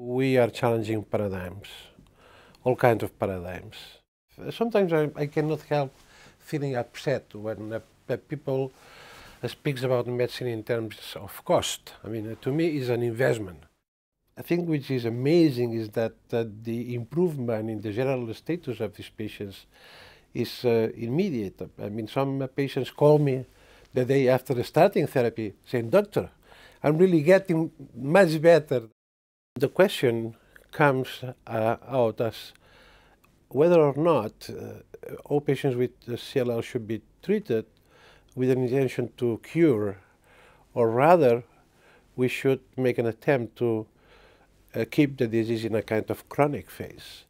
We are challenging paradigms, all kinds of paradigms. Sometimes I, I cannot help feeling upset when people speaks about medicine in terms of cost. I mean, to me, it's an investment. I think which is amazing is that the improvement in the general status of these patients is uh, immediate. I mean, some patients call me the day after starting therapy saying, doctor, I'm really getting much better. The question comes uh, out as whether or not uh, all patients with CLL should be treated with an intention to cure, or rather, we should make an attempt to uh, keep the disease in a kind of chronic phase.